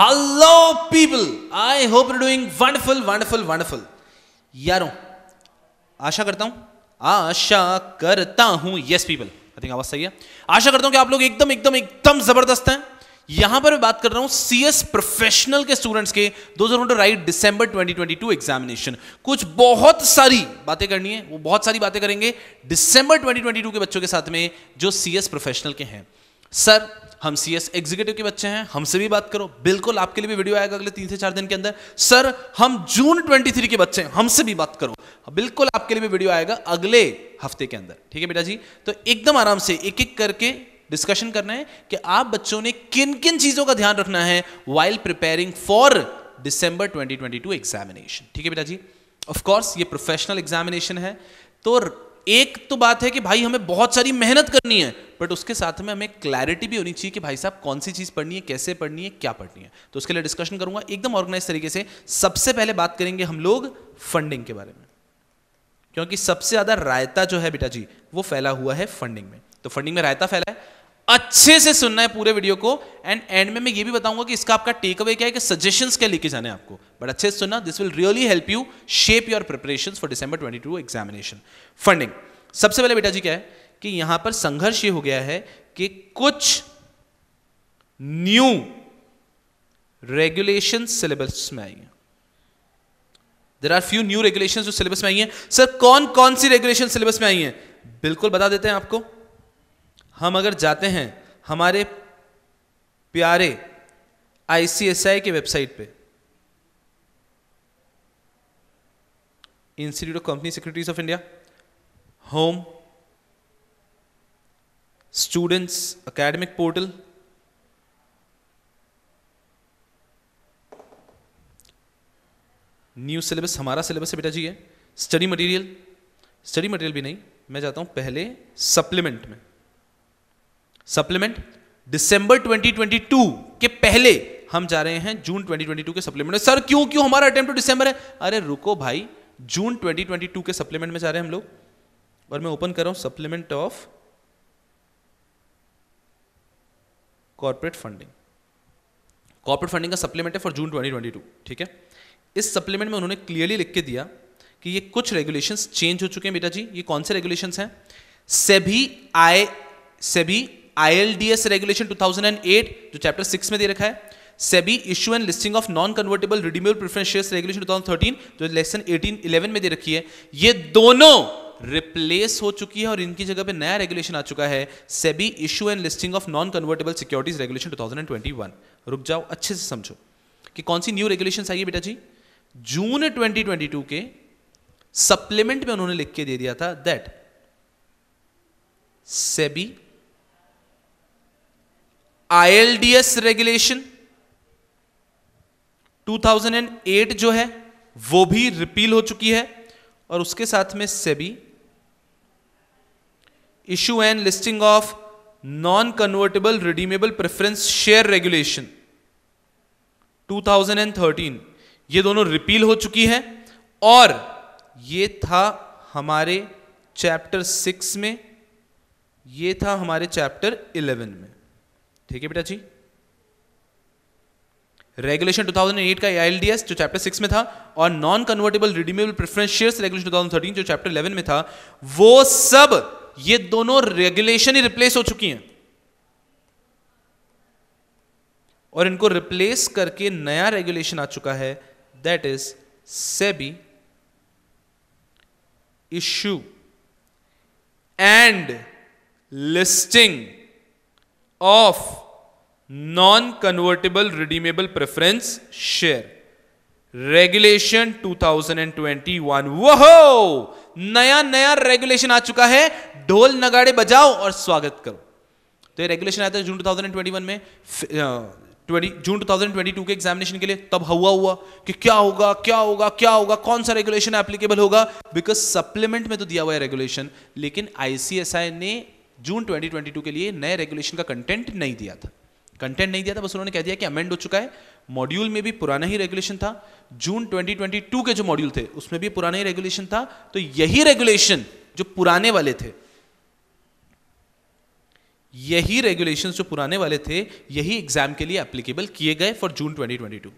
Hello people I hope you doing wonderful wonderful wonderful यारों आशा करता हूं आशा करता हूं यस पीपल आई थिंक आवाज सही है आशा करता हूं कि आप लोग एकदम एकदम एकदम जबरदस्त हैं यहां पर मैं बात कर रहा हूं सीएस प्रोफेशनल के स्टूडेंट्स के दो टू राइट दिसंबर 2022 एग्जामिनेशन कुछ बहुत सारी बातें करनी है वो बहुत सारी बातें करेंगे दिसंबर 2022 के बच्चों के साथ में जो सीएस प्रोफेशनल के हैं सर हम सी एस एग्जीक्यूटिव के बच्चे हैं हमसे भी बात करो बिल्कुल आपके लिए भी वीडियो आएगा अगले तीन से चार दिन के अंदर सर हम जून ट्वेंटी थ्री के बच्चे हैं हमसे भी बात करो बिल्कुल आपके लिए भी वीडियो आएगा अगले हफ्ते के अंदर ठीक है बेटा जी तो एकदम आराम से एक एक करके डिस्कशन करना है कि आप बच्चों ने किन किन चीजों का ध्यान रखना है while preparing for December two examination ठीक है बेटा जी ऑफकोर्स ये प्रोफेशनल एग्जामिनेशन है तो एक तो बात है कि भाई हमें बहुत सारी मेहनत करनी है बट उसके साथ में हमें क्लैरिटी भी होनी चाहिए कि भाई साहब कौन सी चीज़ पढ़नी है कैसे पढ़नी है क्या पढ़नी है तो उसके लिए डिस्कशन करूंगा एकदम ऑर्गेनाइज तरीके से सबसे पहले बात करेंगे हम लोग फंडिंग के बारे में क्योंकि सबसे ज़्यादा रायता जो है बेटा जी वो फैला हुआ है फंडिंग में तो फंडिंग में रायता फैला है अच्छे से सुनना है पूरे वीडियो को एंड एंड में मैं ये भी बताऊंगा कि इसका आपका टेक अवे क्या है कि सजेशंस क्या लेके जाने आपको बट अच्छे से सुनना this will really help you shape your preparation for December two examination funding सबसे पहले बेटा जी क्या है कि यहां पर संघर्ष ये हो गया है कि कुछ न्यू रेगुलेशन सिलेबस में आई है there are few new regulation जो सिलेबस में आई है सर कौन कौन सी रेगुलेशन सिलेबस में आई है बिल्कुल बता देते हैं आपको हम अगर जाते हैं हमारे प्यारे आईसीएसआई के वेबसाइट पे institute of company securities of India home students academic portal new syllabus हमारा सिलेबस है बेटा जी है स्टडी मटेरियल स्टडी मटेरियल भी नहीं मैं जाता हूं पहले सप्लीमेंट में सप्लीमेंट दिसंबर 2022 के पहले हम जा रहे हैं जून 2022 के सप्लीमेंट में सर क्यों क्यों हमारा अटेम्प्ट दिसंबर है अरे रुको भाई जून 2022 के सप्लीमेंट में जा रहे हैं हम लोग और मैं ओपन कर रहा हूं supplement of corporate funding corporate funding का सप्लीमेंट है फॉर जून 2022 ठीक है इस सप्लीमेंट में उन्होंने क्लियरली लिख के दिया कि ये कुछ रेगुलेशंस चेंज हो चुके हैं बेटा जी ये कौन से रेगुलेशंस हैं सभी आई सभी आईएलडीएस रेगुलेशन 2008 जो चैप्टर सिक्स में दे रखा है SEBI issue and listing of non convertible redeemable preference shares regulation 2013 जो लेसन 18 11 में दे रखी है ये दोनों रिप्लेस हो चुकी है और इनकी जगह पे नया रेगुलेशन आ चुका है SEBI issue and listing of non convertible securities regulation 2021 रुक जाओ अच्छे से समझो कि कौन सी न्यू रेगुलेशन आई है बेटा जी जून 2022 के सप्लीमेंट में उन्होंने लिख के दे दिया था दैट सेबी आईएलडीएस रेगुलेशन 2008 जो है वो भी रिपील हो चुकी है और उसके साथ में SEBI issue and listing of non convertible redeemable preference share regulation 2013 ये दोनों रिपील हो चुकी है और ये था हमारे चैप्टर सिक्स में ये था हमारे चैप्टर इलेवन में ठीक है बेटा जी रेगुलेशन 2008 का एस जो चैप्टर सिक्स में था और non convertible redeemable preference shares regulation 2013 जो चैप्टर 11 में था वो सब ये दोनों रेगुलेशन ही रिप्लेस हो चुकी हैं और इनको रिप्लेस करके नया रेगुलेशन आ चुका है that is SEBI issue and listing of non convertible redeemable preference share regulation 2021 वह नया नया रेगुलेशन आ चुका है ढोल नगाड़े बजाओ और स्वागत करो तो ये रेगुलेशन आया था जून 2021 में ट्वेंटी जून 2022 के एग्जामिनेशन के लिए तब हवा हुआ कि क्या होगा क्या होगा क्या होगा कौन सा रेगुलेशन एप्लीकेबल होगा बिकॉज सप्लीमेंट में तो दिया हुआ है रेगुलेशन लेकिन आईसीएसआई ने जून 2022 के लिए नए रेगुलेशन का कंटेंट नहीं दिया था कंटेंट नहीं दिया था बस उन्होंने कह दिया कि अमेंड हो चुका है मॉड्यूल में भी पुराना ही रेगुलेशन था जून 2022 के जो मॉड्यूल थे उसमें भी पुराना ही रेगुलेशन था तो यही रेगुलेशन जो पुराने वाले थे यही रेगुलेशन जो पुराने वाले थे यही एग्जाम के लिए एप्लीकेबल किए गए for June 2022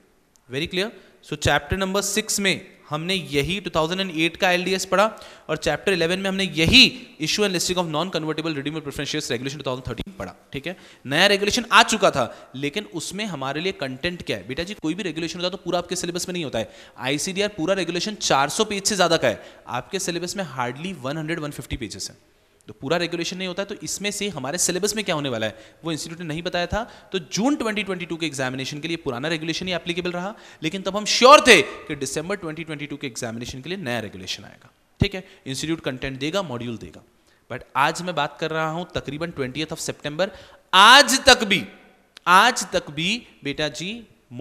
very clear so chapter number six में हमने यही 2008 का एलडीएस पढ़ा और चैप्टर 11 में हमने यही issue and listing of non convertible redeemable preferential regulation 2013 पढ़ा ठीक है नया रेगुलेशन आ चुका था लेकिन उसमें हमारे लिए कंटेंट क्या है बेटा जी कोई भी रेगुलेशन होता है तो पूरा आपके सिलेबस में नहीं होता है आईसीडीआर पूरा रेगुलेशन चार पेज से ज़्यादा का है आपके सिलेबस में हार्डली वन हंड्रेड पेजेस है तो पूरा रेगुलेशन नहीं होता तो इसमें से हमारे सिलेबस में क्या होने वाला है वो इंस्टीट्यूट ने नहीं बताया था तो जून 2022 के एग्जामिनेशन के लिए पुराना रेगुलेशन ही एप्लीकेबल रहा लेकिन तब हम श्योर थे कि दिसंबर 2022 के एग्जामिनेशन के लिए नया रेगुलेशन आएगा ठीक है इंस्टीट्यूट कंटेंट देगा मॉड्यूल देगा बट आज मैं बात कर रहा हूं तकरीबन ट्वेंटी ऑफ सेप्टेंबर आज तक भी आज तक भी बेटा जी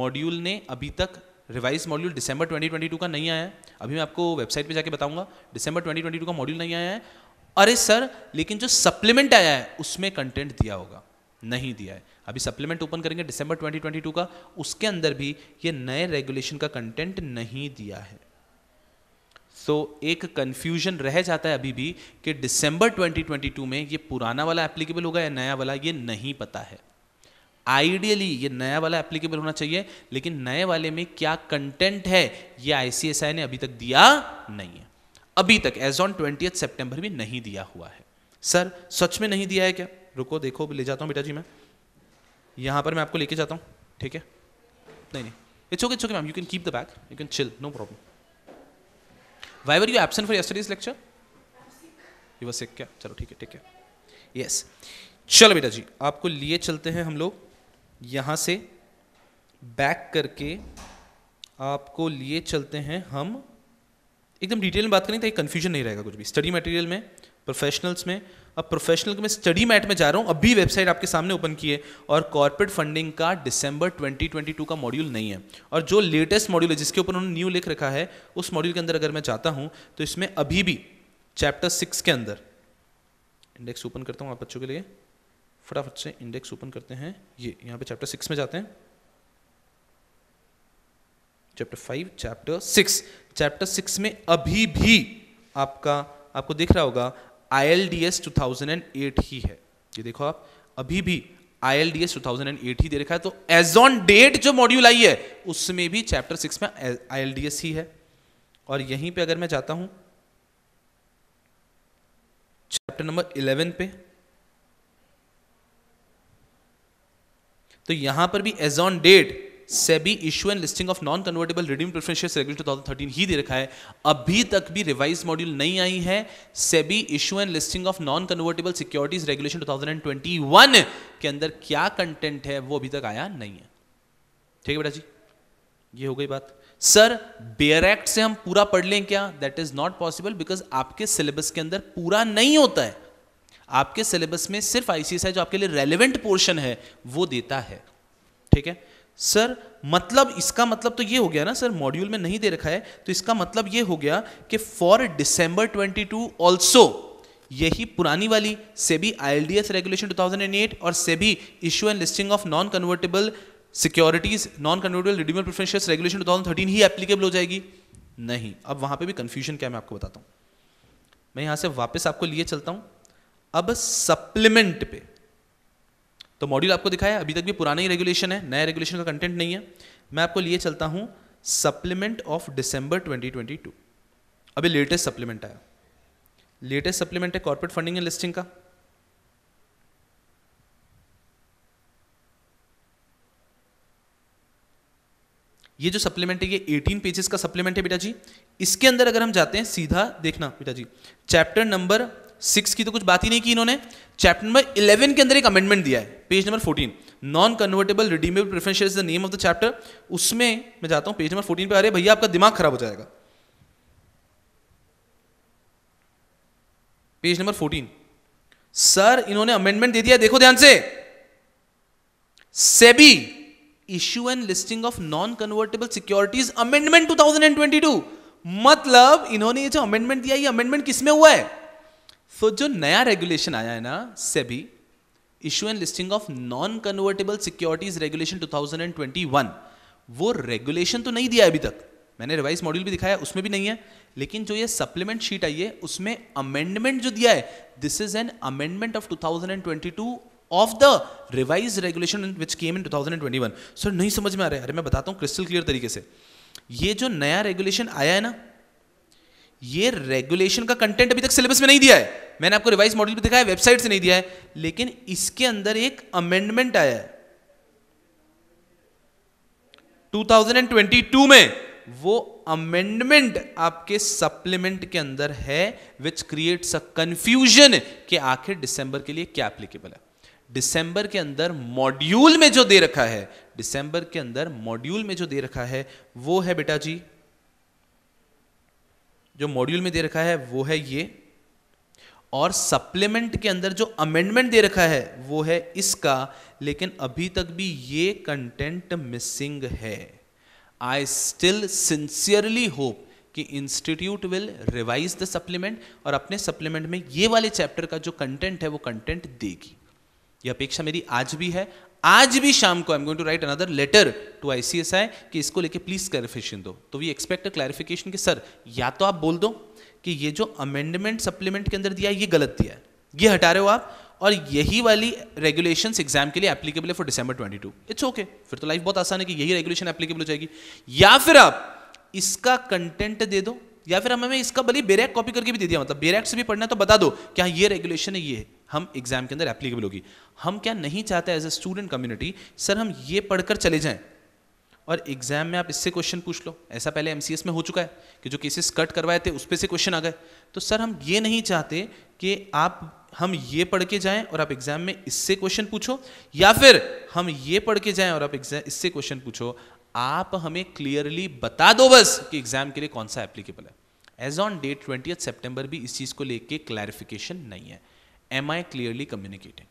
मॉड्यूल ने अभी तक रिवाइज मॉड्यूल दिसंबर 2022 का नहीं आया है अभी मैं आपको वेबसाइट पे जाके बताऊंगा दिसंबर 2022 का मॉड्यूल नहीं आया है अरे सर लेकिन जो सप्लीमेंट आया है उसमें कंटेंट दिया होगा नहीं दिया है अभी सप्लीमेंट ओपन करेंगे दिसंबर 2022 का उसके अंदर भी ये नए रेगुलेशन का कंटेंट नहीं दिया है सो so, एक कंफ्यूजन रह जाता है अभी भी कि दिसंबर 2022 में ये पुराना वाला एप्लीकेबल होगा या नया वाला ये नहीं पता है आइडियली ये नया वाला एप्लीकेबल होना चाहिए लेकिन नए वाले में क्या कंटेंट है ये आईसीएसआई ने अभी तक दिया नहीं है अभी तक एज ऑन ट्वेंटी सेप्टेंबर भी नहीं दिया हुआ है सर सच में नहीं दिया है क्या रुको देखो ले जाता हूँ बेटा जी मैं यहाँ पर मैं आपको लेके जाता हूँ ठीक है नहीं नहीं it's okay it's okay ma'am you can keep the bag you can chill no problem why were you absent for yesterday's lecture you was क्या चलो ठीक है ठीक है यस चलो बेटा जी आपको लिए चलते हैं हम लोग यहाँ से बैक करके आपको लिए चलते हैं हम एकदम डिटेल में बात करें तो कन्फ्यूजन नहीं रहेगा कुछ भी स्टडी मटेरियल में प्रोफेशनल्स में अब प्रोफेशनल में स्टडी मैट में जा रहा हूँ अभी वेबसाइट आपके सामने ओपन की है और कॉर्पोरेट फंडिंग का दिसंबर 2022 का मॉड्यूल नहीं है और जो लेटेस्ट मॉड्यूल है जिसके ऊपर उन्होंने न्यू लिख रखा है उस मॉड्यूल के अंदर अगर मैं जाता हूँ तो इसमें अभी भी चैप्टर सिक्स के अंदर इंडेक्स ओपन करता हूँ आप बच्चों के लिए फटाफट से इंडेक्स ओपन करते हैं ये यहाँ पे चैप्टर सिक्स में जाते हैं chapter five chapter six chapter six में अभी भी आपका आपको दिख रहा होगा I L D S two thousand and eight ही है ये देखो आप अभी भी I L D S two thousand and eight ही दे रखा है तो एज ऑन डेट जो मॉड्यूल आई है उसमें भी चैप्टर सिक्स में आई एल डी एस ही है और यहीं पे अगर मैं जाता हूं चैप्टर नंबर इलेवन पे तो यहां पर भी as on date SEBI issue and listing of non convertible redeem regulator two thousand thirteen ही दे रखा है अभी तक भी रिवाइज मॉड्यूल नहीं आई है SEBI issue and listing of non convertible securities regulation two thousand and twenty one के अंदर क्या कंटेंट है वो अभी तक आया नहीं है ठीक है बेटा जी ये हो गई बात सर बेयर एक्ट से हम पूरा पढ़ लें क्या that is not possible because आपके सिलेबस के अंदर पूरा नहीं होता है आपके सिलेबस में सिर्फ आईसीएसआई जो आपके लिए रेलिवेंट पोर्शन है वो देता है ठीक है सर मतलब इसका मतलब तो ये हो गया ना सर मॉड्यूल में नहीं दे रखा है तो इसका मतलब ये हो गया कि फॉर डिसम्बर टू ऑल्सो यही पुरानी वाली SEBI S regulation two thousand and eight और SEBI issue and listing of non convertible securities non convertible redeemable preferential regulation thirteen ही एप्लीकेबल हो जाएगी नहीं अब वहां पे भी कंफ्यूजन क्या मैं आपको बताता हूँ मैं यहाँ से वापस आपको लिए चलता हूँ अब सप्लीमेंट पे तो मॉड्यूल आपको दिखाया अभी तक भी पुराना ही रेगुलेशन है नया रेगुलेशन का कंटेंट नहीं है मैं आपको लिए चलता हूँ सप्लीमेंट ऑफ डिसम्बर 2022 अभी लेटेस्ट सप्लीमेंट आया लेटेस्ट सप्लीमेंट है कॉर्पोरेट फंडिंग एंड लिस्टिंग का ये जो सप्लीमेंट है ये 18 पेजेस का सप्लीमेंट है बेटा जी इसके अंदर अगर हम जाते हैं सीधा देखना बेटा जी चैप्टर नंबर सिक्स की तो कुछ बात ही नहीं की इन्होंने चैप्टर नंबर इलेवन के अंदर एक अमेंडमेंट दिया है page number fourteen non convertible redeemable preferential is the name of the chapter उसमें मैं जाता हूँ पेज नंबर फोर्टीन पे अरे भैया आपका दिमाग खराब हो जाएगा पेज नंबर फोर्टीन सर इन्होंने अमेंडमेंट दे दिया देखो ध्यान से SEBI issue and listing of non convertible securities amendment 2022 मतलब इन्होंने ये जो अमेंडमेंट दिया ये अमेंडमेंट किसमें हुआ है सो जो नया रेगुलेशन आया है ना SEBI issue and listing of non convertible securities regulation 2021 वो रेगुलेशन तो नहीं दिया अभी तक मैंने रिवाइज मॉड्यूल भी दिखाया उसमें भी नहीं है लेकिन जो ये सप्लीमेंट शीट आई है उसमें अमेंडमेंट जो दिया है this is an amendment of 2022 of the revise regulation which came in 2021 sir नहीं समझ में आ रहा है अरे मैं बताता हूँ क्रिस्टल क्लियर तरीके से ये जो नया रेगुलेशन आया है ना ये रेगुलेशन का कंटेंट अभी तक सिलेबस में नहीं दिया है मैंने आपको रिवाइज मॉडल भी दिखाया वेबसाइट से नहीं दिया है लेकिन इसके अंदर एक अमेंडमेंट आया है 2022 में वो अमेंडमेंट आपके सप्लीमेंट के अंदर है विच क्रिएट्स अ कंफ्यूजन कि आखिर दिसंबर के लिए क्या एप्लीकेबल है दिसंबर के अंदर मॉड्यूल में जो दे रखा है दिसंबर के अंदर मॉड्यूल में जो दे रखा है वो है बेटा जी जो मॉड्यूल में दे रखा है वो है ये और सप्लीमेंट के अंदर जो अमेंडमेंट दे रखा है वो है इसका लेकिन अभी तक भी ये कंटेंट मिसिंग है आई स्टिल सिंसियरली होप कि institute will revise the supplement और अपने सप्लीमेंट में ये वाले चैप्टर का जो कंटेंट है वो कंटेंट देगी यह अपेक्षा मेरी आज भी है आज भी शाम को I am going to write another letter to I कि इसको लेके प्लीज क्लैरिफिकेशन दो तो वी एक्सपेक्ट अ क्लैरिफिकेशन कि सर या तो आप बोल दो कि ये जो अमेंडमेंट सप्लीमेंट के अंदर दिया है ये गलत दिया है ये हटा रहे हो आप और यही वाली रेगुलेशन एग्जाम के लिए एप्लीकेबल है for twenty two it's okay फिर तो लाइफ बहुत आसान है कि यही रेगुलेशन एप्लीकेबल हो जाएगी या फिर आप इसका कंटेंट दे दो या फिर हमें इसका भले बेरैक कॉपी करके भी दे दिया मतलब बेरैक से भी पढ़ना है तो बता दो क्या हाँ, ये रेगुलेशन है ये है हम एग्जाम के अंदर एप्लीकेबल होगी हम क्या नहीं चाहते as a student community sir हम ये पढ़कर चले जाएं और एग्जाम में आप इससे क्वेश्चन पूछ लो ऐसा पहले एम में हो चुका है कि जो केसेस कट करवाए थे उस पर से क्वेश्चन आ गए तो सर हम ये नहीं चाहते कि आप हम ये पढ़ के जाएं और आप एग्जाम में इससे क्वेश्चन पूछो या फिर हम ये पढ़ के जाएं और आप एग्जाम इससे क्वेश्चन पूछो आप हमें क्लियरली बता दो बस कि एग्जाम के लिए कौन सा एप्लीकेबल है as on date twenty September भी इस चीज़ को लेके क्लैरिफिकेशन नहीं है एम आई क्लियरली कम्युनिकेटिंग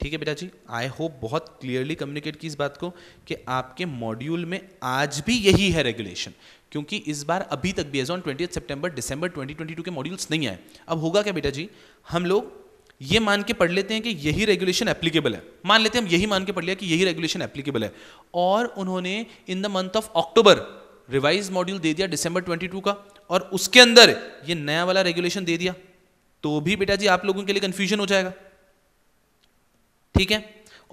ठीक है बेटा जी आई होप बहुत क्लियरली कम्युनिकेट की इस बात को कि आपके मॉड्यूल में आज भी यही है रेगुलेशन क्योंकि इस बार अभी तक भी as on twenty September December 2022 के मॉड्यूल्स नहीं आए अब होगा क्या बेटा जी हम लोग ये मान के पढ़ लेते हैं कि यही रेगुलेशन एप्लीकेबल है मान लेते हैं हम यही मान के पढ़ लिया कि यही रेगुलेशन एप्लीकेबल है और उन्होंने in the month of October revise module दे दिया डिसंबर ट्वेंटी का और उसके अंदर ये नया वाला रेगुलेशन दे दिया तो भी बेटा जी आप लोगों के लिए कंफ्यूजन हो जाएगा ठीक है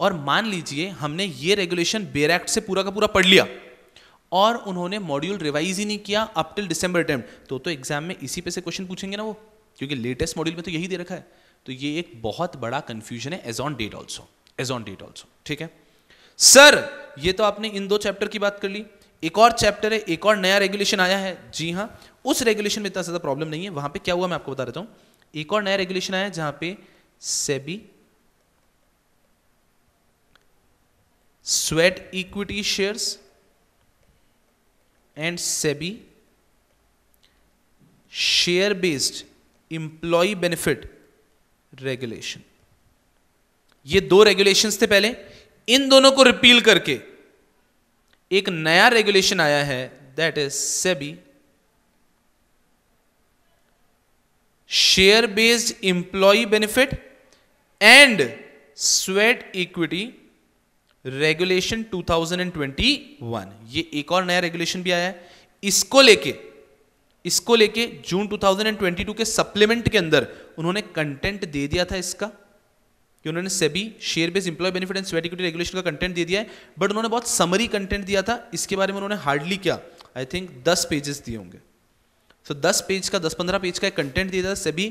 और मान लीजिए हमने ये रेगुलेशन बेर एक्ट से पूरा का पूरा पढ़ लिया और उन्होंने मॉड्यूल रिवाइज ही नहीं किया अप टिल दिसंबर अटेम्प्ट तो तो एग्जाम में इसी पे से क्वेश्चन पूछेंगे ना वो क्योंकि लेटेस्ट मॉड्यूल में तो यही दे रखा है तो ये एक बहुत बड़ा कंफ्यूजन है as on date also as on date also ठीक है सर ये तो आपने इन दो चैप्टर की बात कर ली एक और चैप्टर है एक और नया रेगुलेशन आया है जी हाँ उस रेगुलेशन में इतना ज़्यादा प्रॉब्लम नहीं है वहां पे क्या हुआ मैं आपको बता देता हूँ एक और नया रेगुलेशन आया जहां पे SEBI sweat equity shares and SEBI share based employ benefit regulation ये दो रेगुलेशन थे पहले इन दोनों को रिपील करके एक नया रेगुलेशन आया है that is SEBI share based employee benefit and sweat equity regulation 2021 ये एक और नया रेगुलेशन भी आया है इसको लेके इसको लेके जून 2022 के सप्लीमेंट के अंदर उन्होंने कंटेंट दे दिया था इसका कि उन्होंने सभी share based employ benefit and sweat equity regulation का कंटेंट दे दिया है बट उन्होंने बहुत समरी कंटेंट दिया था इसके बारे में उन्होंने हार्डली क्या आई थिंक दस पेजेस दिए होंगे सो दस पेज का दस पंद्रह पेज का एक कंटेंट दिया था सभी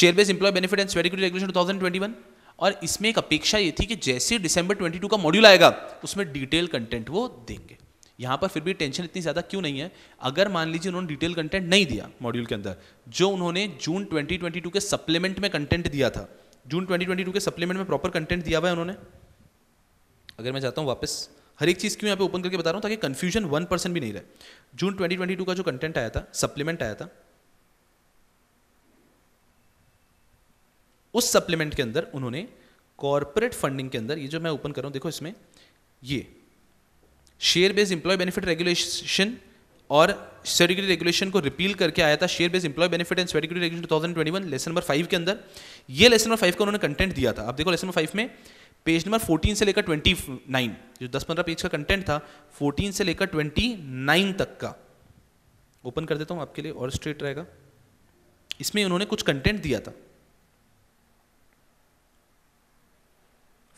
share based employ benefit and security regulation one और इसमें एक अपेक्षा ये थी कि जैसे ट्वेंटी 22 का मॉड्यूल आएगा उसमें डिटेल कंटेंट वो देंगे यहाँ पर फिर भी टेंशन इतनी ज़्यादा क्यों नहीं है अगर मान लीजिए उन्होंने डिटेल कंटेंट नहीं दिया मॉड्यूल के अंदर जो उन्होंने जून 2022 के सप्लीमेंट में कंटेंट दिया था जून 2022 के सप्लीमेंट में प्रॉपर कंटेंट दिया हुआ है उन्होंने अगर मैं चाहता हूँ वापस हर एक चीज़ क्यों यहाँ पे ओपन करके बता रहा हूँ ताकि कन्फ्यूजन वन परसेंट भी नहीं रहे जून 2022 का जो कंटेंट आया था सप्लीमेंट आया था उस सप्लीमेंट के अंदर उन्होंने कॉरपोरेट फंडिंग के अंदर ये जो मैं ओपन कर रहा हूँ देखो इसमें ये share based employ benefit regulation और स्टेटिकरी रेगुलेशन को रिपील करके आया था share based employ benefit and statutory regulation 2021 lesson number five के अंदर ये लेसन नंबर फाइव का उन्होंने कंटेंट दिया था आप देखो लेसन नंबर फाइव में पेज नंबर 14 से लेकर 29 जो 10-15 पेज का कंटेंट था 14 से लेकर 29 तक का ओपन कर देता हूँ आपके लिए और स्ट्रेट रहेगा इसमें उन्होंने कुछ कंटेंट दिया था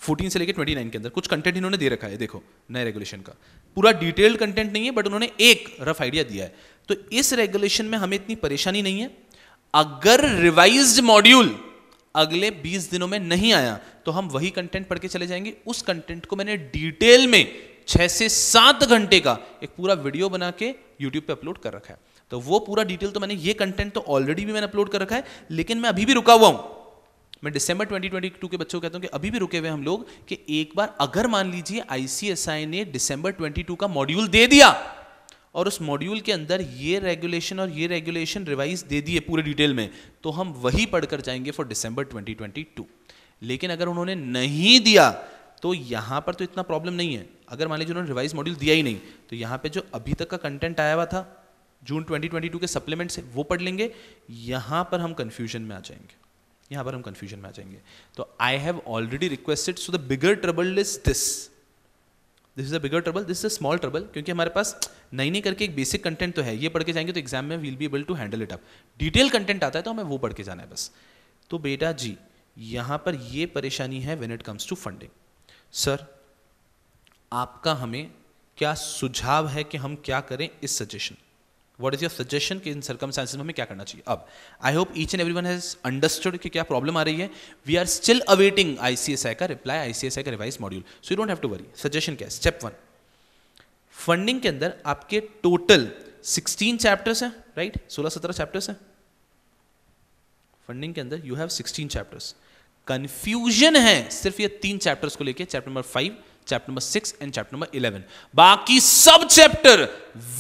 14 से लेकर 29 के अंदर कुछ कंटेंट इन्होंने दे रखा है देखो नए रेगुलेशन का पूरा डिटेल्ड कंटेंट नहीं है बट उन्होंने एक रफ आइडिया दिया है तो इस रेगुलेशन में हमें इतनी परेशानी नहीं है अगर रिवाइज्ड मॉड्यूल अगले 20 दिनों में नहीं आया तो हम वही कंटेंट पढ़ के चले जाएंगे उस कंटेंट को मैंने डिटेल में छः से सात घंटे का एक पूरा वीडियो बना के यूट्यूब पे अपलोड कर रखा है तो वो पूरा डिटेल तो मैंने ये कंटेंट तो ऑलरेडी भी मैंने अपलोड कर रखा है लेकिन मैं अभी भी रुका हुआ हूँ मैं दिसंबर 2022 के बच्चों को कहता हूँ कि अभी भी रुके हुए हम लोग कि एक बार अगर मान लीजिए आईसीएसआई ने दिसंबर 22 का मॉड्यूल दे दिया और उस मॉड्यूल के अंदर ये रेगुलेशन और ये रेगुलेशन रिवाइज दे दिए पूरे डिटेल में तो हम वही पढ़कर जाएंगे फॉर दिसंबर 2022 लेकिन अगर उन्होंने नहीं दिया तो यहां पर तो इतना प्रॉब्लम नहीं है अगर मान लीजिए उन्होंने रिवाइज मॉड्यूल दिया ही नहीं तो यहां पे जो अभी तक का कंटेंट आया हुआ था जून 2022 के सप्लीमेंट से वो पढ़ लेंगे यहां पर हम कंफ्यूजन में आ जाएंगे यहां पर हम कंफ्यूजन में आ जाएंगे तो I have already requested so the bigger trouble is this this is a bigger trouble this is a small trouble क्योंकि हमारे पास नई नई करके एक बेसिक कंटेंट तो है ये पढ़ के जाएंगे तो एग्जाम में we'll be able to handle it up detail content आता है तो हमें वो पढ़ के जाना है बस तो बेटा जी यहाँ पर ये परेशानी है when it comes to funding sir आपका हमें क्या सुझाव है कि हम क्या करें इस suggestion what is your suggestion कि इन सर्कमस्टांसिस में हमें क्या करना चाहिए अब I hope each and every one has understood कि क्या प्रॉब्लम आ रही है we are still awaiting I C S I का reply I C S I का revised module so you don't have to worry suggestion क्या है step one funding के अंदर आपके टोटल सिक्सटीन चैप्टर्स हैं राइट सोलह सत्रह चैप्टर्स हैं फंडिंग के अंदर you have sixteen chapters confusion है सिर्फ ये तीन चैप्टर्स को लेके chapter number five chapter number six and chapter number eleven बाकी सब चैप्टर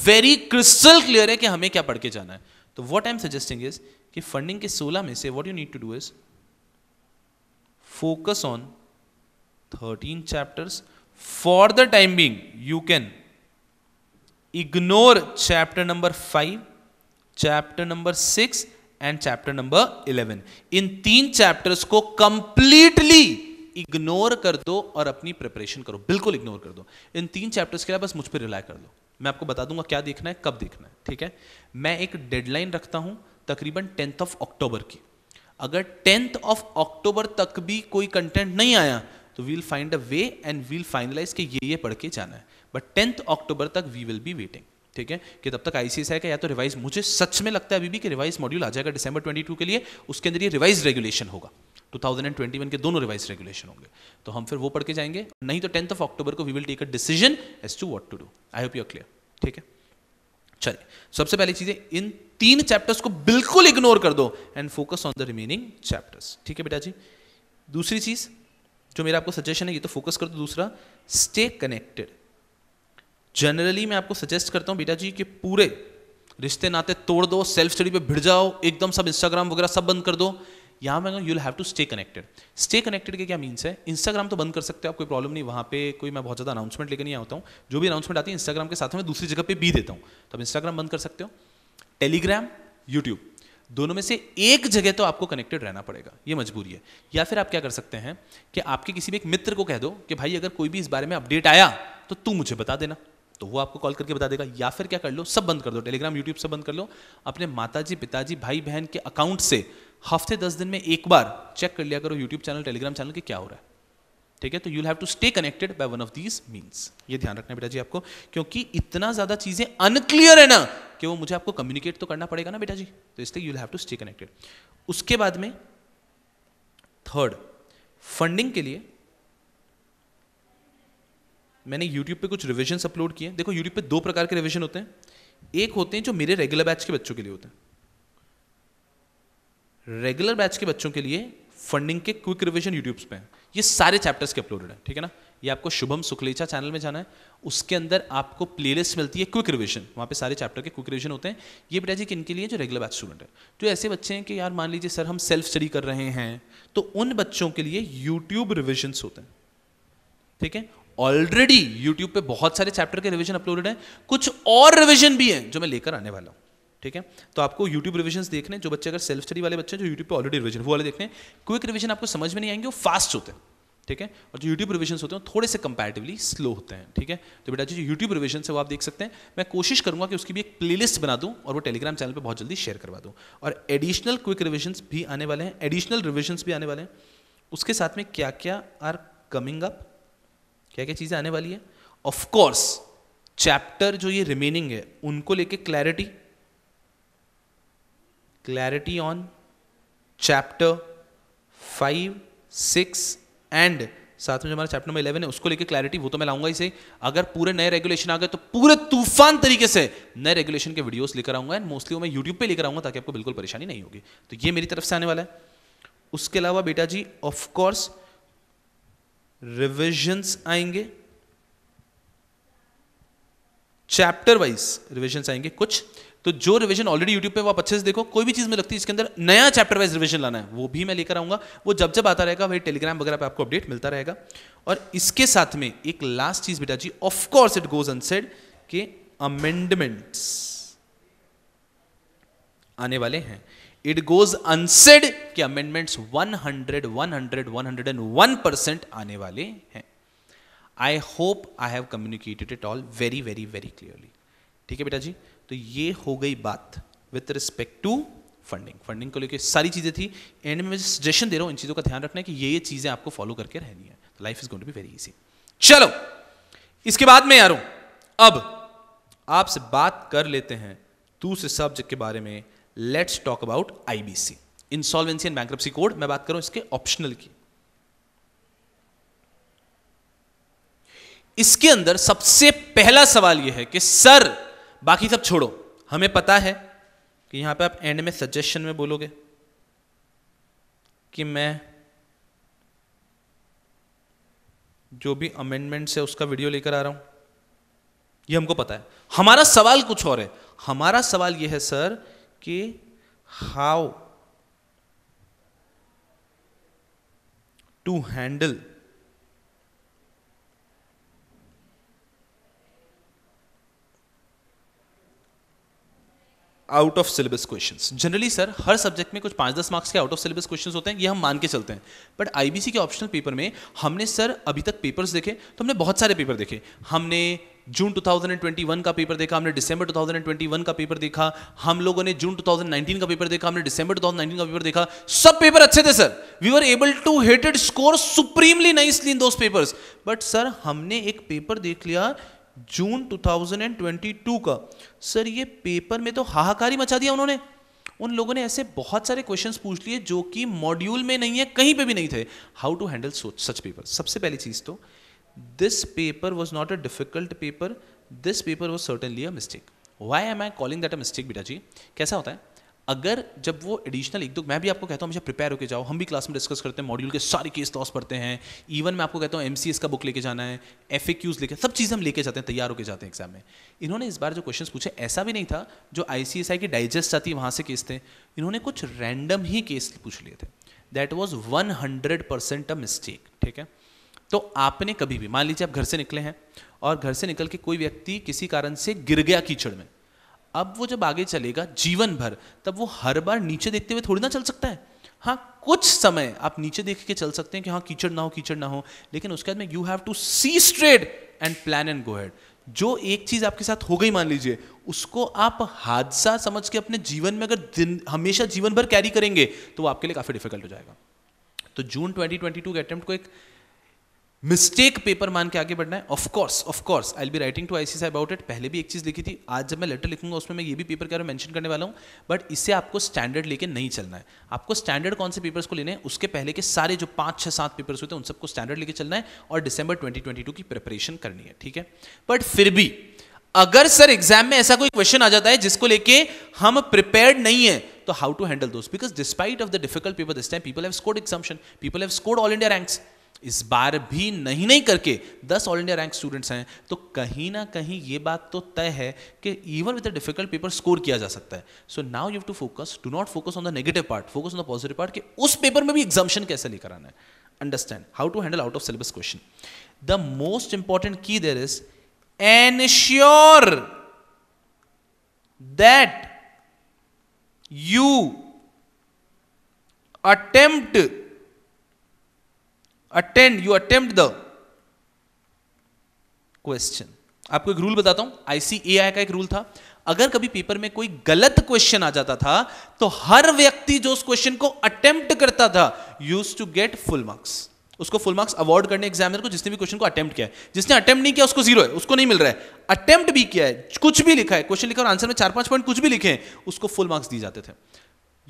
वेरी क्रिस्टल क्लियर है कि हमें क्या पढ़ के जाना है तो what I am suggesting is कि फंडिंग के सोलह में से what you need to do is focus on thirteen chapters for the time being you can ignore chapter number five chapter number six and chapter number eleven इन तीन chapters को completely ignore कर दो और अपनी प्रिपरेशन करो बिल्कुल ignore कर दो इन तीन चैप्टर्स के लिए बस मुझ पर रिलाय कर दो मैं आपको बता दूंगा क्या देखना है कब देखना है ठीक है मैं एक डेडलाइन रखता हूं तकरीबन टेंथ ऑफ अक्टूबर की अगर टेंथ ऑफ अक्टूबर तक भी कोई कंटेंट नहीं आया तो we'll find a way and we'll finalize कि ये ये पढ़ के जाना है बट टेंथ अक्टूबर तक वी विल बी वेटिंग ठीक है कि तब तक आईसीएसआई का या तो रिवाइज मुझे सच में लगता है अभी भी कि रिवाइज मॉड्यूल आ जाएगा डिसंबर 22 के लिए उसके अंदर ये रिवाइज रेगुलेशन होगा 2021 के दोनों रिवाइज रेगुलेशन होंगे तो हम फिर वो पढ़ के जाएंगे नहीं तो टेंथ ऑफ अक्टूबर को we will take a decision as to what to do I hope you clear ठीक है चलिए सबसे पहली चीज़ है इन तीन चैप्टर्स को बिल्कुल इग्नोर कर दो and focus on the remaining chapters ठीक है बेटा जी दूसरी चीज़ जो मेरा आपको सजेशन है ये तो फोकस कर दो दूसरा स्टे कनेक्टेड जनरली मैं आपको सजेस्ट करता हूँ बेटा जी कि पूरे रिश्ते नाते तोड़ दो सेल्फ स्टडी पे भिड़ जाओ एकदम सब इंस्टाग्राम वगैरह सब बंद कर दो यहाँ मैं you have to stay connected stay connected के क्या मीन्स है इंस्टाग्राम तो बंद कर सकते हो आप कोई प्रॉब्लम नहीं वहाँ पे कोई मैं बहुत ज़्यादा अनाउंसमेंट लेकर नहीं आता हूँ जो भी अनाउंसमेंट आती है इंस्टाग्राम के साथ में दूसरी जगह पे भी देता हूँ तो आप इंस्टाग्राम बंद कर सकते हो टेलीग्राम यूट्यूब दोनों में से एक जगह तो आपको कनेक्टेड रहना पड़ेगा ये मजबूरी है या फिर आप क्या कर सकते हैं कि आपके किसी भी एक मित्र को कह दो कि भाई अगर कोई भी इस बारे में अपडेट आया तो तू मुझे बता देना तो वो आपको कॉल करके बता देगा या फिर क्या कर लो सब बंद कर दो टेलीग्राम यूट्यूब सब बंद कर लो अपने माता पिताजी भाई बहन के अकाउंट से हफ्ते दस दिन में एक बार चेक कर लिया करो यूट्यूब चैनल टेलीग्राम चैनल के क्या हो रहा है ठीक है तो you have to stay connected by one of these means ये ध्यान रखना बेटा जी आपको क्योंकि इतना ज्यादा चीजें अनक्लियर है ना कि वो मुझे आपको कम्युनिकेट तो करना पड़ेगा ना बेटा जी तो इसलिए you have to stay connected उसके बाद में थर्ड फंडिंग के लिए मैंने यूट्यूब पे कुछ रिविजन अपलोड किए देखो यूट्यूब पे दो प्रकार के रिविजन होते हैं एक होते हैं जो मेरे रेगुलर बैच के बच्चों के लिए होते हैं रेगुलर बैच के बच्चों के लिए फंडिंग के क्विक रिविजन यूट्यूब्स पे ये सारे चैप्टर्स के अपलोडेड है ठीक है ना ये आपको शुभम सुखलेचा चैनल में जाना है उसके अंदर आपको प्लेलिस्ट मिलती है क्विक रिविजन वहाँ पे सारे चैप्टर के क्विक रिविजन होते हैं ये बेटा जी किनके लिए जो रेगुलर बैच स्टूडेंट है जो ऐसे बच्चे हैं कि यार मान लीजिए सर हम सेल्फ स्टडी कर रहे हैं तो उन बच्चों के लिए यूट्यूब रिविजन होते हैं ठीक है ऑलरेडी यूट्यूब पे बहुत सारे चैप्टर के रिविजन अपलोडेड हैं कुछ और रिविजन भी हैं जो मैं लेकर आने वाला हूँ ठीक है तो आपको यूट्यूब रिविजन देखने जो बच्चे अगर सेल्फ स्टडी वाले बच्चे जो यूट्यूब पर ऑलरेडी रिविजन वो वाले देखने क्विक रिविजन आपको समझ में नहीं आएंगे वो फास्ट होते हैं ठीक है और जो यूट्यूब रिविजन होते हैं थोड़े से कंपेरेटिवली स्लो होते हैं ठीक है तो बेटा जो यूट्यूब रिविजन है वो आप देख सकते हैं मैं कोशिश करूंगा कि उसकी भी एक प्लेलिस्ट बना दूं और वो टेलीग्राम चैनल पर बहुत जल्दी शेयर करवा दूं और एडिशनल क्विक रिविजन भी आने वाले हैं एडिशनल रिविजन भी आने वाले हैं उसके साथ में क्या क्या आर कमिंग अप क्या क्या चीज़ें आने वाली है ऑफकोर्स चैप्टर जो ये रिमेनिंग है उनको लेके clarity clarity on chapter five six and साथ में हमारा चैप्टर नंबर इलेवन है उसको लेकर क्लैरिटी वो तो मैं लाऊंगा इसे अगर पूरे नए रेगुलेशन आ गए तो पूरे तूफान तरीके से नए रेगुलेशन के वीडियोस लेकर आऊंगा एंड मोस्टली वो मैं यूट्यूब पे लेकर आऊंगा ताकि आपको बिल्कुल परेशानी नहीं होगी तो ये मेरी तरफ से आने वाला है उसके अलावा बेटा जी ऑफकोर्स रिविजन्स आएंगे चैप्टर वाइज रिविजन्स आएंगे कुछ तो जो रिविजन ऑलरेडी यूट्यूब पे वो आप अच्छे से देखो कोई भी चीज़ में लगती है इसके अंदर नया चैप्टर वाइज रिविजन लाना है वो भी मैं लेकर आऊंगा वो जब जब आता रहेगा वही टेलीग्राम वगैरह पे आपको अपडेट मिलता रहेगा और इसके साथ में एक लास्ट चीज़ बेटा जी ऑफकोर्स इट गोज अनसेड के अमेंडमेंट्स आने वाले हैं इट गोज अनसेड के अमेंडमेंट्स 100 100 101 परसेंट आने वाले हैं I hope I have communicated it all very very very clearly ठीक है बेटा जी तो ये हो गई बात with respect to funding funding को लेकर सारी चीज़ें थी एंड में सजेशन दे रहा हूँ इन चीज़ों का ध्यान रखना है कि ये ये चीज़ें आपको फॉलो करके रहनी है life is going to be very easy चलो इसके बाद में यारों अब आपसे बात कर लेते हैं दूसरे सब्जेक्ट के बारे में let's talk about IBC insolvency and bankruptcy code मैं बात करूं इसके ऑप्शनल की इसके अंदर सबसे पहला सवाल यह है कि सर बाकी सब छोड़ो हमें पता है कि यहाँ पे आप एंड में सजेशन में बोलोगे कि मैं जो भी अमेंडमेंट्स है उसका वीडियो लेकर आ रहा हूं ये हमको पता है हमारा सवाल कुछ और है हमारा सवाल यह है सर कि how to handle out of syllabus questions generally sir हर सब्जेक्ट में कुछ पाँच दस मार्क्स के आउट ऑफ सिलेबस क्वेश्चंस होते हैं ये हम मान के चलते हैं बट आईबीसी के ऑप्शनल पेपर में हमने सर अभी तक पेपर्स देखे तो हमने बहुत सारे पेपर देखे हमने जून 2021 का पेपर देखा हमने दिसंबर 2021 का पेपर देखा हम लोगों ने जून 2019 का पेपर देखा हमने दिसंबर 2019 का पेपर देखा सब पेपर अच्छे थे sir we were able to hated score supremely nicely in those papers but sir हमने एक पेपर देख लिया जून 2022 का सर ये पेपर में तो हाहाकारी मचा दिया उन्होंने उन लोगों ने ऐसे बहुत सारे क्वेश्चंस पूछ लिए जो कि मॉड्यूल में नहीं है कहीं पे भी नहीं थे how to handle such paper सबसे पहली चीज़ तो this paper was not a difficult paper this paper was certainly a mistake why am I calling that a mistake बेटा जी कैसा होता है अगर जब वो एडिशनल एक दो मैं भी आपको कहता हूँ हमेशा प्रिपेयर होकर जाओ हम भी क्लास में डिस्कस करते हैं मॉड्यूल के सारे केस लॉस पढ़ते हैं इवन मैं आपको कहता हूँ एम का बुक लेके जाना है एफ ए क्यूज लेके सब चीज़ हम लेके जाते हैं तैयार होकर जाते हैं एग्जाम में इन्होंने इस बार जो क्वेश्चन पूछे ऐसा भी नहीं था जो आई सी की डाइजेस्ट आती वहाँ से केस थे इन्होंने कुछ रैंडम ही केस पूछ लिए थे that was one hundred percent a mistake ठीक है तो आपने कभी भी मान लीजिए आप घर से निकले हैं और घर से निकल के कोई व्यक्ति किसी कारण से गिर गया कीचड़ में अब वो जब आगे चलेगा जीवन भर तब वो हर बार नीचे देखते हुए थोड़ी ना चल सकता है हाँ कुछ समय आप नीचे देख के चल सकते हैं कि हाँ कीचड़ ना हो कीचड़ ना हो लेकिन उसके बाद में you have to see straight and plan and go head जो एक चीज आपके साथ हो गई मान लीजिए उसको आप हादसा समझ के अपने जीवन में अगर दिन हमेशा जीवन भर कैरी करेंगे तो वो आपके लिए काफी डिफिकल्ट हो जाएगा तो जून 2022 के अटेम्प्ट को एक मिस्टेक पेपर मान के आगे बढ़ना है of course of course I be writing to ICC about it पहले भी एक चीज़ लिखी थी आज जब मैं लेटर लिखूंगा उसमें मैं ये भी पेपर के बारे में मैंशन करने वाला हूँ बट इसे आपको स्टैंडर्ड लेके नहीं चलना है आपको स्टैंडर्ड कौन से पेपर्स को लेने हैं उसके पहले के सारे जो पांच छह सात पेपर्स होते हैं उन सबको स्टैंडर्ड लेके चलना है और डिसंबर ट्वेंटी की प्रिपरेशन करनी है ठीक है बट फिर भी अगर सर एग्जाम में ऐसा कोई क्वेश्चन आ जाता है जिसको लेके हम प्रिपेयर्ड नहीं है तो how to handle those because despite of the difficult paper this time people have scored exemption people have scored all India ranks इस बार भी नहीं नहीं करके दस ऑल इंडिया रैंक स्टूडेंट्स हैं तो कहीं ना कहीं ये बात तो तय है कि even with difficult paper score किया जा सकता है so now you to focus do not focus on the negative part focus on the positive part कि उस पेपर में भी एग्जामेशन कैसे लेकर आना है understand how to handle out of syllabus question the most important key there is ensure that you attempt attend you attempt the question आपको एक रूल बताता हूं आईसीएआई का एक रूल था अगर कभी पेपर में कोई गलत क्वेश्चन आ जाता था तो हर व्यक्ति जो उस क्वेश्चन को अटेम्प्ट करता था use to get full marks उसको फुल मार्क्स अवार्ड करने एग्जामिनर को तो जिसने भी क्वेश्चन को अटेम्प्ट किया है जिसने अटेम्प्ट नहीं किया उसको जीरो है उसको नहीं मिल रहा है अटेम्प्ट भी किया है कुछ भी लिखा है क्वेश्चन लिखा और आंसर में चार पांच पॉइंट कुछ भी लिखे हैं उसको फुल मार्क्स दिए जाते थे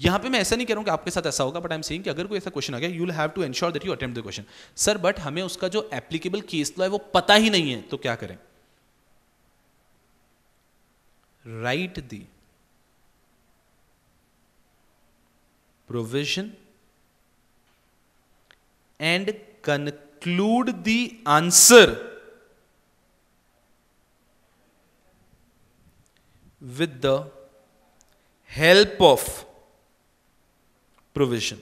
यहाँ पे मैं ऐसा नहीं कह रहा हूँ कि आपके साथ ऐसा होगा बट आई एम सीइंग कि अगर कोई ऐसा क्वेश्चन आ गया you will have to ensure that you attempt the question sir but हमें उसका जो एप्लीकेबल केस लॉ है वो पता ही नहीं है तो क्या करें write the provision and conclude the answer with the help of provision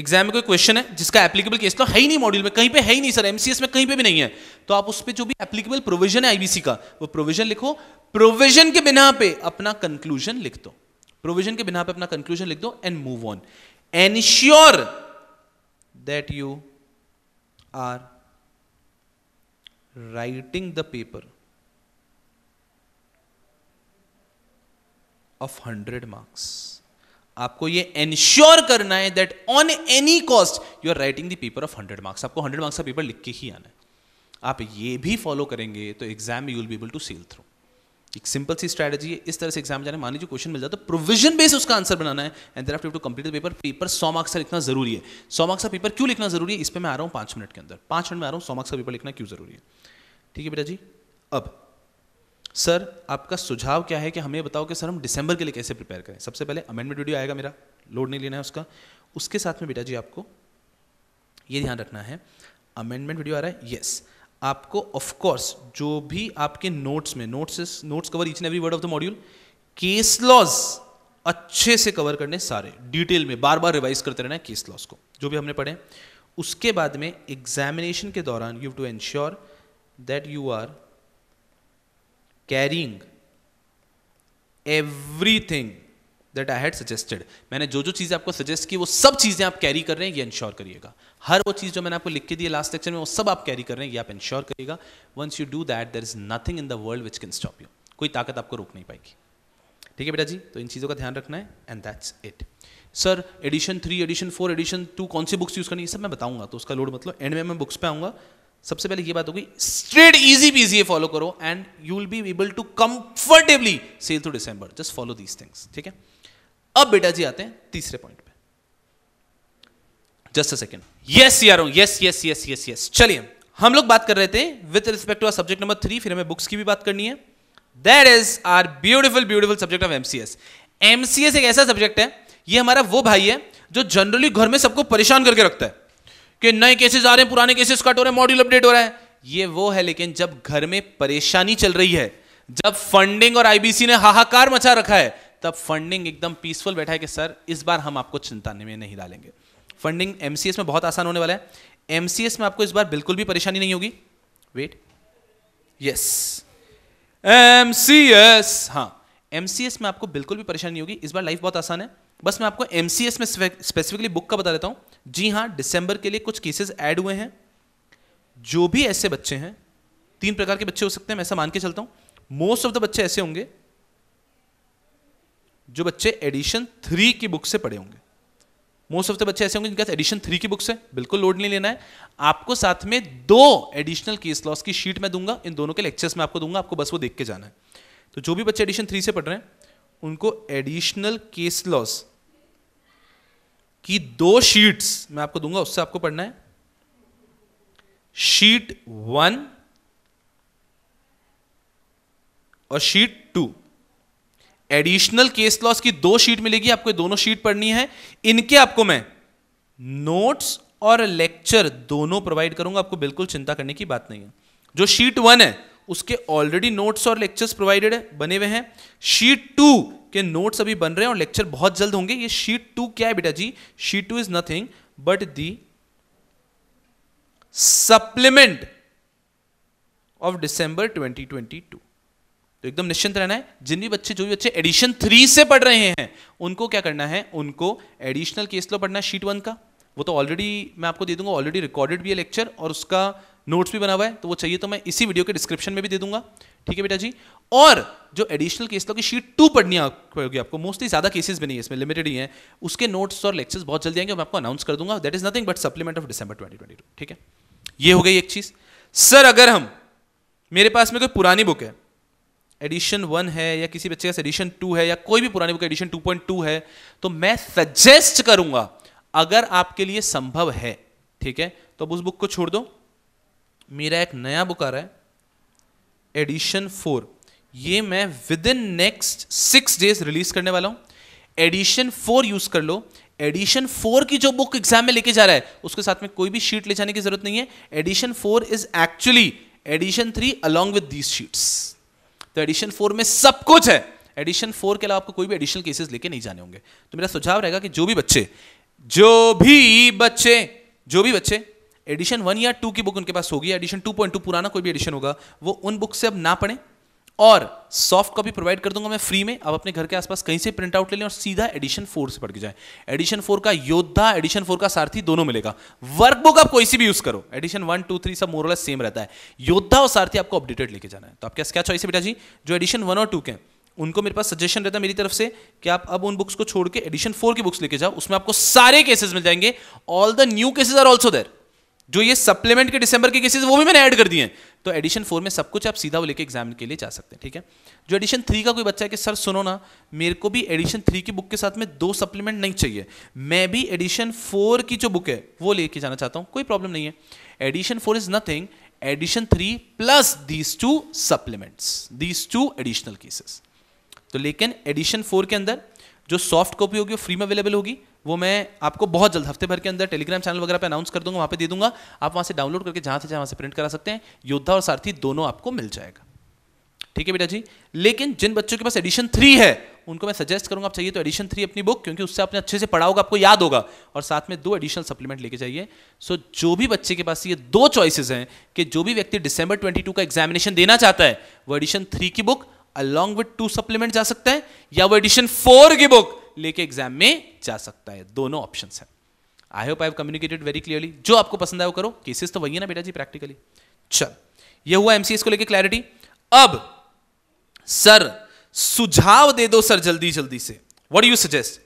exam में कोई क्वेश्चन है जिसका एप्लीकेबल केस तो है ही नहीं मॉड्यूल में कहीं पे है ही नहीं सर एमसीएस में कहीं पे भी नहीं है तो आप उस पर जो भी एप्लीकेबल प्रोविजन है आईबीसी का वो प्रोविजन लिखो प्रोविजन के बिना पे अपना कंक्लूजन लिख दो प्रोविजन के बिना पे अपना कंक्लूजन लिख दो and move on ensure that you are writing the paper of hundred marks आपको ये एंश्योर करना है that on any cost you are writing the paper of hundred marks आपको हंड्रेड मार्क्स का पेपर लिख के ही आना है आप ये भी फॉलो करेंगे तो exam you will be able to sail through एक सिंपल सी स्ट्रैटेजी है इस तरह से एग्जाम जाने मान लीजिए क्वेश्चन मिल जाता है प्रोविजन बेस उसका आंसर बनाना है and there to complete the paper paper सौ मार्क्स का लिखना जरूरी है सौ मार्क्स का पेपर क्यों लिखना जरूरी है इस पर मैं आ रहा हूँ पांच मिनट के अंदर पांच मिनट में आ रहा हूँ सौ मार्क्स का पेपर लिखना क्यों जरूरी है ठीक है बेटा जी अब सर आपका सुझाव क्या है कि हमें बताओ कि सर हम दिसंबर के लिए कैसे प्रिपेयर करें सबसे पहले अमेंडमेंट वीडियो आएगा मेरा लोड नहीं लेना है उसका उसके साथ में बेटा जी आपको ये ध्यान रखना है अमेंडमेंट वीडियो आ रहा है यस आपको ऑफकोर्स जो भी आपके नोट्स में notes notes cover each and every word of the module case laws अच्छे से कवर करने सारे डिटेल में बार बार रिवाइज करते रहना है केस लॉज को जो भी हमने पढ़े उसके बाद में एग्जामिनेशन के दौरान you to ensure that you are carrying everything that I had suggested मैंने जो जो चीज़ें आपको सजेस्ट की वो सब चीज़ें आप कैरी कर रहे हैं ये इंश्योर करिएगा हर वो चीज़ जो मैंने आपको लिख के दी लास्ट सेक्शन में वो सब आप कैरी कर रहे हैं ये आप इंश्योर करिएगा once you do that there is nothing in the world which can stop you कोई ताकत आपको रोक नहीं पाएगी ठीक है बेटा जी तो इन चीज़ों का ध्यान रखना है and that's it sir edition three edition four edition two कौन सी बुक्स यूज़ करनी है सब मैं बताऊंगा तो उसका लोड मतलब एंड में मैं बुक्स पे आऊंगा सबसे पहले ये बात होगी स्ट्रेट इजी पीजी ये फॉलो करो and you will be able to comfortably sail through December just follow these things ठीक है अब बेटा जी आते हैं तीसरे पॉइंट पे जस्ट अ सेकेंड यस यार yes yes yes yes yes चलिए हम लोग बात कर रहे थे with respect to our subject number three फिर हमें बुक्स की भी बात करनी है that is our beautiful beautiful subject of MCS MCS एक ऐसा सब्जेक्ट है ये हमारा वो भाई है जो जनरली घर में सबको परेशान करके रखता है कि नए केसेस आ रहे हैं पुराने केसेस कट हो रहे हैं मॉड्यूल अपडेट हो रहा है ये वो है लेकिन जब घर में परेशानी चल रही है जब फंडिंग और आईबीसी ने हाहाकार मचा रखा है तब फंडिंग एकदम पीसफुल बैठा है कि सर इस बार हम आपको चिंता में नहीं डालेंगे फंडिंग एमसीएस में बहुत आसान होने वाला है एमसीएस में आपको इस बार बिल्कुल भी परेशानी नहीं होगी वेट यस एमसीएस हाँ एमसीएस में आपको बिल्कुल भी परेशानी नहीं होगी इस बार लाइफ बहुत आसान है बस मैं आपको एमसीएस में स्पेसिफिकली बुक का बता देता हूं जी हाँ दिसंबर के लिए कुछ केसेस ऐड हुए हैं जो भी ऐसे बच्चे हैं तीन प्रकार के बच्चे हो सकते हैं मैं ऐसा मान के चलता हूँ मोस्ट ऑफ द बच्चे ऐसे होंगे जो बच्चे एडिशन थ्री की बुक से पढ़े होंगे मोस्ट ऑफ द बच्चे ऐसे होंगे जिनके पास एडिशन थ्री की बुक्स है बिल्कुल लोड नहीं लेना है आपको साथ में दो एडिशनल केस लॉस की शीट मैं दूंगा इन दोनों के लेक्चर्स में आपको दूंगा आपको बस वो देख के जाना है तो जो भी बच्चे एडिशन थ्री से पढ़ रहे हैं उनको एडिशनल केस लॉस कि दो शीट्स मैं आपको दूंगा उससे आपको पढ़ना है शीट वन और sheet two additional case laws की दो शीट मिलेगी आपको दोनों शीट पढ़नी है इनके आपको मैं नोट्स और लेक्चर दोनों प्रोवाइड करूंगा आपको बिल्कुल चिंता करने की बात नहीं है जो शीट वन है उसके ऑलरेडी नोट्स और लेक्चर्स प्रोवाइडेड है बने हुए हैं शीट टू कि नोट्स अभी बन रहे हैं और लेक्चर बहुत जल्द होंगे ये शीट टू क्या है बेटा जी sheet two is nothing but the supplement of December 2022 तो एकदम निश्चिंत रहना है जिन भी बच्चे जो भी बच्चे एडिशन थ्री से पढ़ रहे हैं उनको क्या करना है उनको एडिशनल केस लो पढ़ना है शीट वन का वो तो ऑलरेडी मैं आपको दे दूंगा ऑलरेडी रिकॉर्डेड भी है लेक्चर और उसका नोट्स भी बना हुआ है तो वो चाहिए तो मैं इसी वीडियो के डिस्क्रिप्शन में भी दे दूंगा ठीक है बेटा जी और जो एडिशनल केस लॉ की शीट टू पढ़नी होगी आपको मोस्टली ज्यादा केसेस भी नहीं है इसमें लिमिटेड ही है उसके नोट्स और लेक्चर्स बहुत जल्दी आएंगे मैं आपको अनाउंस कर दूंगा that is nothing but supplement of December 2022 ठीक है ये हो गई एक चीज सर अगर हम मेरे पास में कोई पुरानी बुक है एडिशन वन है या किसी बच्चे का एडिशन टू है या कोई भी पुरानी book edition two point two है तो मैं सजेस्ट करूंगा अगर आपके लिए संभव है ठीक है तो अब उस बुक को छोड़ दो मेरा एक नया बुक आ रहा है एडिशन फोर ये मैं within next six days release करने वाला हूं एडिशन फोर यूज कर लो एडिशन फोर की जो बुक एग्जाम में लेके जा रहा है उसके साथ में कोई भी शीट ले जाने की जरूरत नहीं है edition four is actually edition three along with these sheets तो एडिशन फोर में सब कुछ है एडिशन फोर के अलावा आपको कोई भी एडिशनल केसेस लेके नहीं जाने होंगे तो मेरा सुझाव रहेगा कि जो भी बच्चे जो भी बच्चे जो भी बच्चे एडिशन वन या टू की बुक उनके पास होगी एडिशन टू पॉइंट टू पुराना कोई भी एडिशन होगा वो उन बुक से अब ना पढ़ें और सॉफ्ट कॉपी प्रोवाइड कर दूंगा मैं फ्री में अब अपने घर के आसपास कहीं से प्रिंट आउट ले लें और सीधा एडिशन फोर से पढ़ के जाए एडिशन फोर का योद्धा एडिशन फोर का सारथी दोनों मिलेगा वर्कबुक आप कोई सी भी यूज करो एडिशन वन टू थ्री सब मोरल सेम रहता है योद्धा और सारथी आपको अपडेटेड लेके जाना है तो आपके क्या चॉइस है बेटा जी जो एडिशन वन और टू के उनको मेरे पास सजेशन रहता है मेरी तरफ से कि आप अब उन बुक्स को छोड़ के एडिशन फोर की बुक्स लेके जाओ उसमें आपको सारे केसेस मिल जाएंगे all the new cases are also there जो ये सप्लीमेंट के डिसंबर के केसेस वो भी मैंने ऐड कर दिए हैं तो एडिशन फोर में सब कुछ आप सीधा वो लेके एग्जाम के लिए जा सकते हैं ठीक है जो एडिशन थ्री का कोई बच्चा है कि सर सुनो ना मेरे को भी एडिशन थ्री की बुक के साथ में दो सप्लीमेंट नहीं चाहिए मैं भी एडिशन फोर की जो बुक है वो लेके जाना चाहता हूँ कोई प्रॉब्लम नहीं है edition four is nothing edition three plus these two supplements these two additional cases तो लेकिन एडिशन फोर के अंदर जो सॉफ्ट कॉपी होगी वो फ्री में अवेलेबल होगी वो मैं आपको बहुत जल्द हफ्ते भर के अंदर टेलीग्राम चैनल वगैरह पे अनाउंस कर दूंगा वहां पे दे दूंगा आप वहां से डाउनलोड करके जहां से जहां से प्रिंट करा सकते हैं योद्धा और सारथी दोनों आपको मिल जाएगा ठीक है बेटा जी लेकिन जिन बच्चों के पास एडिशन थ्री है उनको मैं सजेस्ट करूंगा आप चाहिए तो एडिशन थ्री अपनी बुक क्योंकि उससे आपने अच्छे से पढ़ा होगा आपको याद होगा और साथ में दो एडिशनल सप्लीमेंट लेके जाइए सो जो भी बच्चे के पास ये दो चॉइसेस हैं कि जो भी व्यक्ति दिसंबर ट्वेंटी का एग्जामिनेशन देना चाहता है वो एडिशन थ्री की book along with two supplement जा सकता है या वो एडिशन फोर की बुक लेके एग्जाम में जा सकता है दोनों ऑप्शन है I hope I communicated very clearly जो आपको पसंद है वो करो केसेस तो वही है ना बेटा जी प्रैक्टिकली चल ये हुआ एमसीएस को लेके क्लैरिटी अब सर सुझाव दे दो सर जल्दी जल्दी से what you suggest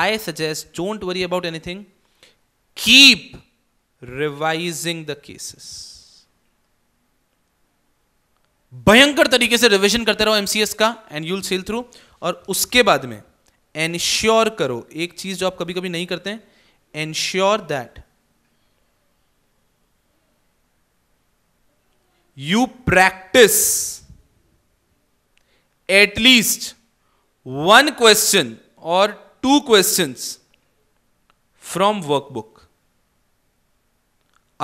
I suggest don't worry about anything keep revising the cases भयंकर तरीके से रिविजन करते रहो एमसीएस का एंड यूल सेल थ्रू और उसके बाद में एनश्योर करो एक चीज जो आप कभी कभी नहीं करते हैं ensure that you practice at least one question और टू क्वेश्चंस फ्रॉम वर्कबुक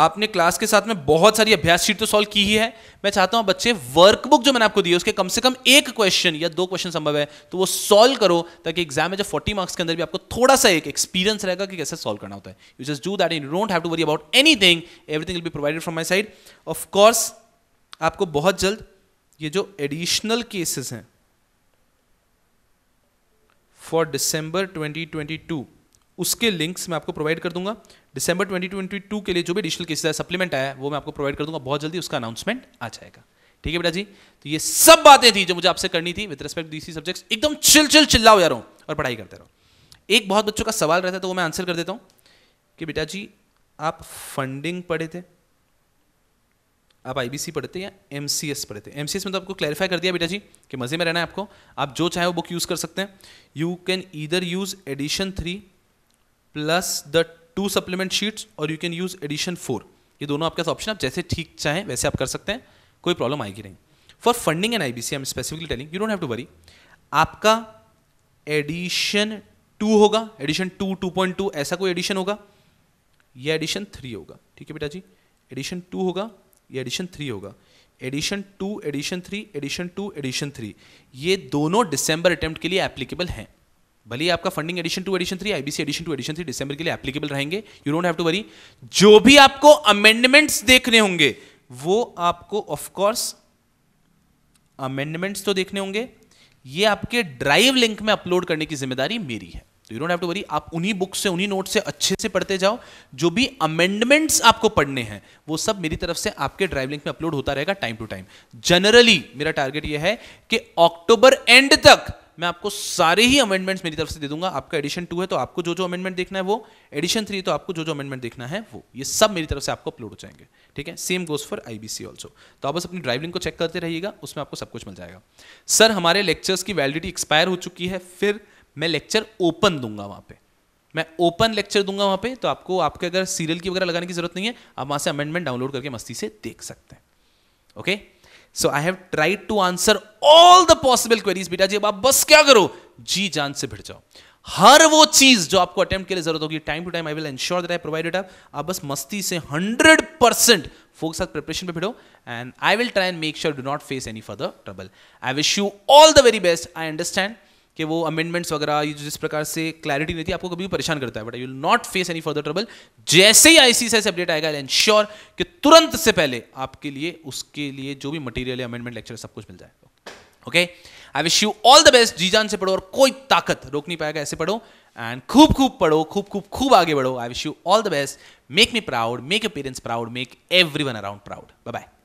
आपने क्लास के साथ में बहुत सारी अभ्यास शीट तो सॉल्व की ही है मैं चाहता हूं बच्चे वर्कबुक जो मैंने आपको दी है उसके कम से कम एक क्वेश्चन या दो क्वेश्चन संभव है तो वो सॉल्व करो ताकि एग्जाम में जब 40 मार्क्स के अंदर भी आपको थोड़ा सा एक एक्सपीरियंस रहेगा कि कैसे सॉल्व करना होता है you just do that you don't have to worry about anything everything will be provided from my side of course आपको बहुत जल्द ये जो एडिशनल केसेस हैं फॉर दिसंबर ट्वेंटी उसके लिंक्स मैं आपको प्रोवाइड कर दूंगा दिसंबर 2022 के लिए जो भी डिजिटल केसेस है सप्लीमेंट आया है वो मैं आपको प्रोवाइड कर दूंगा बहुत जल्दी उसका अनाउंसमेंट आ जाएगा ठीक है बेटा जी तो ये सब बातें थी जो मुझे आपसे करनी थी विद रिस्पेक्ट डीसी सब्जेक्ट्स एकदम चिल चिल चिल्लाओ यार और पढ़ाई करते रहो एक बहुत बच्चों का सवाल रहता है तो वो मैं आंसर कर देता हूँ कि बेटा जी आप फंडिंग पढ़े थे आप आईबीसी पढ़े थे या एमसीएस पढ़े थे एमसीएस में तो आपको क्लैरिफाई कर दिया बेटा जी कि मज़े में रहना है आपको आप जो चाहे वो बुक यूज़ कर सकते हैं you can either use edition three plus the two supplement sheets और you can use edition four ये दोनों आपके पास ऑप्शन आप जैसे ठीक चाहें वैसे आप कर सकते हैं कोई प्रॉब्लम आएगी नहीं for funding and I B C am specifically telling you don't have to worry आपका एडिशन टू होगा edition two two point two ऐसा कोई एडिशन होगा यह एडिशन थ्री होगा ठीक है बेटा जी एडिशन टू होगा या एडिशन थ्री होगा edition two edition three edition two edition three ये दोनों डिसम्बर अटैम्प्ट के लिए एप्लीकेबल हैं भले ही आपका funding edition two edition three IBC edition two edition three December के लिए एप्लीकेबल रहेंगे you don't have to worry जो भी आपको अमेंडमेंट्स देखने होंगे वो आपको ऑफकोर्स अमेंडमेंट्स तो देखने होंगे ये आपके ड्राइव लिंक में अपलोड करने की जिम्मेदारी मेरी है तो you don't have to worry आप उन्हीं बुक से उन्हीं नोट से अच्छे से पढ़ते जाओ जो भी अमेंडमेंट्स आपको पढ़ने हैं वो सब मेरी तरफ से आपके ड्राइव लिंक में अपलोड होता रहेगा टाइम टू टाइम जनरली मेरा टारगेट ये है कि अक्टूबर एंड तक मैं आपको सारे ही अमेंडमेंट्स मेरी तरफ से दे दूंगा आपका एडिशन टू है तो आपको जो जो अमेंडमेंट देखना है वो एडिशन थ्री तो आपको जो जो अमेंडमेंट देखना है वो ये सब मेरी तरफ से आपको अपलोड हो जाएंगे ठीक है same goes for I B तो आप बस अपनी ड्राइव लिंक को चेक करते रहिएगा उसमें आपको सब कुछ मिल जाएगा सर हमारे लेक्चर्स की वैलिडिटी एक्सपायर हो चुकी है फिर मैं लेक्चर ओपन दूंगा वहाँ पर मैं ओपन लेक्चर दूंगा वहाँ पे तो आपको आपके अगर सीरियल की वगैरह लगाने की जरूरत नहीं है आप वहाँ से अमेंडमेंट डाउनलोड करके मस्ती से देख सकते हैं okay okay? So I have tried to answer all the possible queries बेटा जी अब आप बस क्या करो जी जान से भिड़ जाओ हर वो चीज जो आपको अटेम्प्ट के लिए जरूरत होगी time to time I will ensure that I provided आप आप बस मस्ती से हंड्रेड परसेंट फोकस साथ प्रिपरेशन पे भिड़ो and I will try and make sure do not face any further trouble I wish you all the very best I understand कि वो अमेंडमेंट्स वगैरह जिस प्रकार से क्लैरिटी नहीं थी आपको कभी भी परेशान करता है but I will not face any further trouble जैसे ही आईसी सी अपडेट आएगा आई एंश्योर कि तुरंत से पहले आपके लिए उसके लिए जो भी मटेरियल है अमेंडमेंट लेक्चर सब कुछ मिल जाए okay I wish you all the best जी जान से पढ़ो और कोई ताकत रोक नहीं पाएगा ऐसे पढ़ो एंड खूब खूब पढ़ो खूब खूब खूब आगे बढ़ो I wish you all the best make me proud make a parents proud make every one around proud bye